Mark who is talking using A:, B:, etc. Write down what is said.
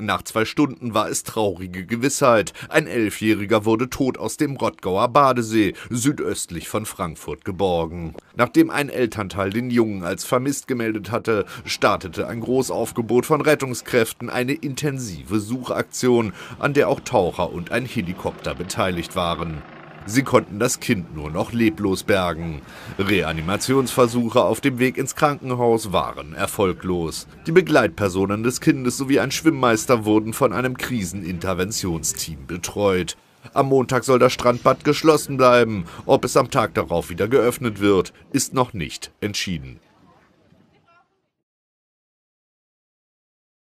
A: Nach zwei Stunden war es traurige Gewissheit. Ein Elfjähriger wurde tot aus dem Rottgauer Badesee, südöstlich von Frankfurt, geborgen. Nachdem ein Elternteil den Jungen als vermisst gemeldet hatte, startete ein Großaufgebot von Rettungskräften eine intensive Suchaktion, an der auch Taucher und ein Helikopter beteiligt waren. Sie konnten das Kind nur noch leblos bergen. Reanimationsversuche auf dem Weg ins Krankenhaus waren erfolglos. Die Begleitpersonen des Kindes sowie ein Schwimmmeister wurden von einem Kriseninterventionsteam betreut. Am Montag soll das Strandbad geschlossen bleiben. Ob es am Tag darauf wieder geöffnet wird, ist noch nicht entschieden.